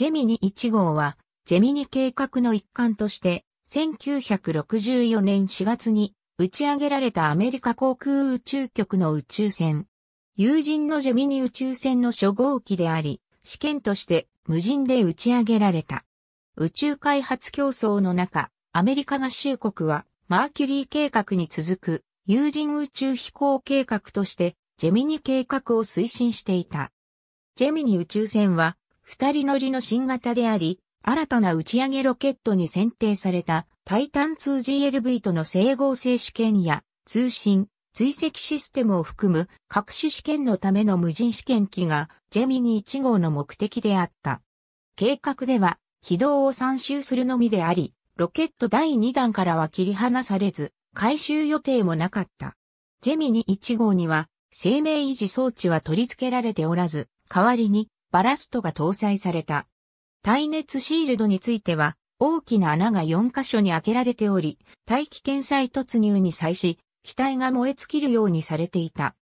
ジェミニ1号は、ジェミニ計画の一環として、1964年4月に打ち上げられたアメリカ航空宇宙局の宇宙船。友人のジェミニ宇宙船の初号機であり、試験として無人で打ち上げられた。宇宙開発競争の中、アメリカ合衆国は、マーキュリー計画に続く、有人宇宙飛行計画として、ジェミニ計画を推進していた。ジェミニ宇宙船は、二人乗りの新型であり、新たな打ち上げロケットに選定されたタイタン 2GLV との整合性試験や通信、追跡システムを含む各種試験のための無人試験機がジェミニ1号の目的であった。計画では軌道を3周するのみであり、ロケット第2弾からは切り離されず、回収予定もなかった。ジェミニ1号には生命維持装置は取り付けられておらず、代わりにバラストが搭載された。耐熱シールドについては、大きな穴が4箇所に開けられており、大気圏再突入に際し、機体が燃え尽きるようにされていた。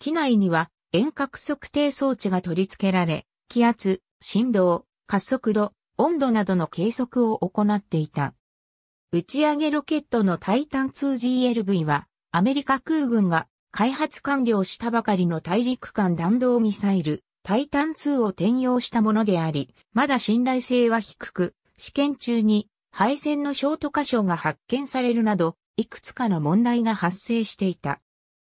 機内には遠隔測定装置が取り付けられ、気圧、振動、加速度、温度などの計測を行っていた。打ち上げロケットのタイタン 2GLV は、アメリカ空軍が開発完了したばかりの大陸間弾道ミサイル、タイタン2を転用したものであり、まだ信頼性は低く、試験中に配線のショート箇所が発見されるなど、いくつかの問題が発生していた。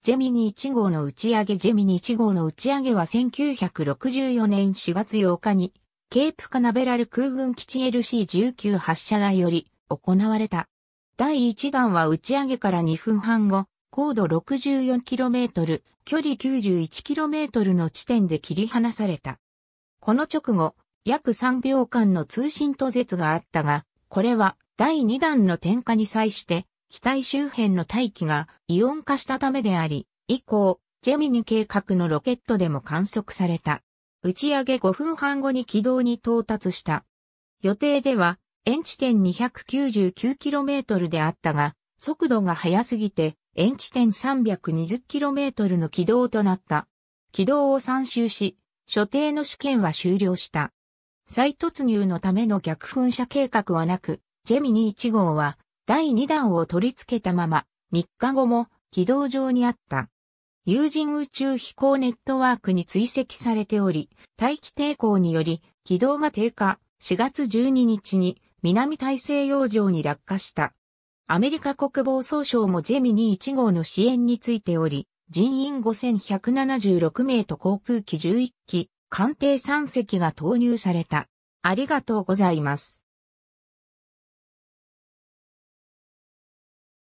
ジェミニ1号の打ち上げジェミニ1号の打ち上げは1964年4月8日に、ケープカナベラル空軍基地 LC-19 発射台より行われた。第1弾は打ち上げから2分半後、高度 64km、距離 91km の地点で切り離された。この直後、約3秒間の通信途絶があったが、これは第2弾の点火に際して、機体周辺の大気がイオン化したためであり、以降、ジェミニ計画のロケットでも観測された。打ち上げ5分半後に軌道に到達した。予定では、遠地点 299km であったが、速度が速すぎて、遠地点 320km の軌道となった。軌道を3周し、所定の試験は終了した。再突入のための逆噴射計画はなく、ジェミニ1号は第2弾を取り付けたまま、3日後も軌道上にあった。有人宇宙飛行ネットワークに追跡されており、大気抵抗により軌道が低下、4月12日に南大西洋上に落下した。アメリカ国防総省もジェミニー1号の支援についており、人員5176名と航空機11機、艦艇3隻が投入された。ありがとうございます。